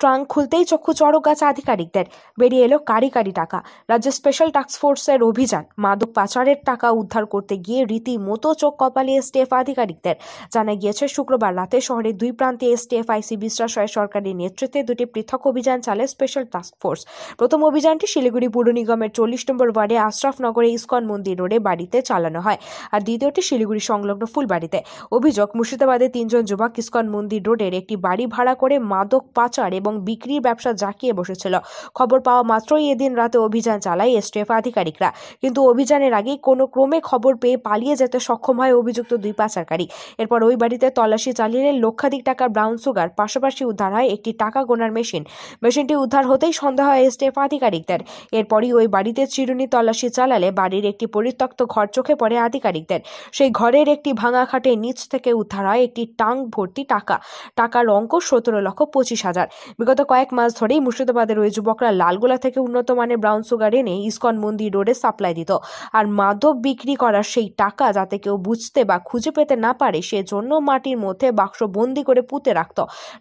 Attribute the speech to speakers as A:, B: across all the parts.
A: trunk খুলতেই চক্ষু চড়ক গাছ আধিকারিকদের বেরিয়ে এলো কারি কারি টাকা রাজ্যের স্পেশাল টাস্কফোর্সের অভিযান মাদক পাচারের টাকা উদ্ধার করতে গিয়ে রীতিমতো চোখ কপালে এসটিএফ আধিকারিকদের জানা গিয়েছে শুক্রবার রাতে শহরের দুই প্রান্তে এসটিএফ আইসি বিশ্বাসয় সরকারের নেতৃত্বে দুটি পৃথক অভিযান চালে স্পেশাল টাস্কফোর্স প্রথম অভিযানটি শিলিগুড়ি পুর নিগমের চল্লিশ নম্বর ওয়ার্ডে আশরাফনগরে ইস্কন মন্দির রোডে বাড়িতে চালানো হয় আর দ্বিতীয়টি শিলিগুড়ি সংলগ্ন ফুলবাড়িতে অভিযোগ মুর্শিদাবাদে তিনজন যুবক ইস্কন মন্দির রোডের একটি বাড়ি ভাড়া করে মাদক পাচার পাচার এবং বিক্রির ব্যবসা জাঁকিয়ে বসেছিল খবর পাওয়া মাত্রই এদিন রাতে অভিযান চালায় এসটিএফ আধিকারিকরা কিন্তু অভিযানের আগে কোনো ক্রমে খবর পেয়ে পালিয়ে যেতে সক্ষম হয় অভিযুক্ত দুই পাচারকারী এরপর ওই বাড়িতে তল্লাশি চালিয়ে লক্ষাধিক টাকার ব্রাউন সুগার পাশাপাশি উদ্ধার হয় একটি টাকা গোনার মেশিন মেশিনটি উদ্ধার হতেই সন্দেহ হয় এসটিএফ আধিকারিকদের এরপরই ওই বাড়িতে চিরুনি তল্লাশি চালালে বাড়ির একটি পরিত্যক্ত ঘর চোখে পড়ে আধিকারিকদের সেই ঘরের একটি ভাঙা খাটে নিচ থেকে উদ্ধার হয় একটি টাং ভর্তি টাকা টাকার অঙ্ক সতেরো লক্ষ পঁচিশ হাজার বিগত কয়েক মাস ধরেই মুর্শিদাবাদের ওই যুবকরা লালগোলা থেকে উন্নত মানের ব্রাউন সুগার এনে ইস্কন মন্দির রোডে সাপ্লাই দিত আর মাদক বিক্রি করার সেই টাকা যাতে কেউ বুঝতে বা খুঁজে পেতে না পারে সেজন্য মাটির মধ্যে বাক্স বন্দি করে পুঁতে রাখত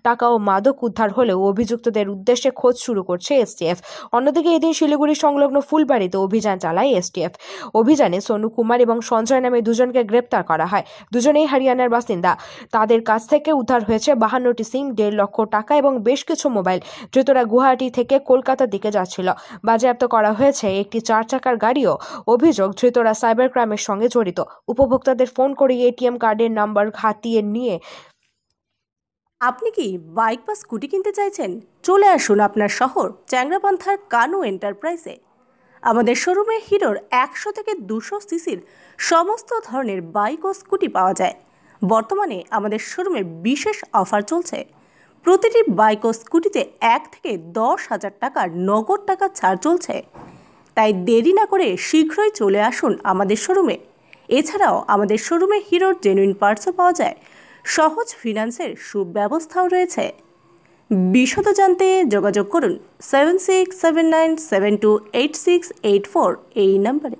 A: টাকা ও মাদক উদ্ধার হলেও অভিযুক্তদের উদ্দেশ্যে খোঁজ শুরু করছে এসটিএফ অন্যদিকে এদিন শিলিগুড়ি সংলগ্ন ফুলবাড়িতে অভিযান চালায় এসটিএফ অভিযানে সোনু কুমার এবং সঞ্জয় নামে দুজনকে গ্রেপ্তার করা হয় দুজনেই হরিয়ানার বাসিন্দা তাদের কাছ থেকে উদ্ধার হয়েছে বাহান্নটি সিম দেড় লক্ষ টাকা এবং বেশ কিছু মোবাইল ধৃতরা গুয়াহাটি থেকে কলকাতার দিকে যাচ্ছিল বাজেয়াপ্ত করা হয়েছে একটি চার চাকার গাড়িও অভিযোগ ধৃতরা সাইবার ক্রাইমের সঙ্গে জড়িত উপভোক্তাদের ফোন করে এটিএম কার্ডের নাম্বার হাতিয়ে নিয়ে
B: আপনি কি বাইক বা স্কুটি কিনতে চাইছেন
A: চলে আসুন আপনার
B: শহর চ্যাংরাপন্থার কানু এন্টারপ্রাইজে আমাদের শোরুমে হিরোর একশো থেকে দুশো সিসির সমস্ত ধরনের বাইক ও স্কুটি পাওয়া যায় বর্তমানে আমাদের শোরুমে বিশেষ অফার চলছে প্রতিটি বাইক ও স্কুটিতে এক থেকে দশ হাজার টাকার নগদ টাকা ছাড় চলছে তাই দেরি না করে শীঘ্রই চলে আসুন আমাদের শোরুমে এছাড়াও আমাদের শোরুমে হিরোর জেনুইন পার্টসও পাওয়া যায় সহজ ফিনান্সের সুব্যবস্থাও রয়েছে বিশদ জানতে যোগাযোগ করুন seven six seven nine seven two eight six eight four এই নাম্বারে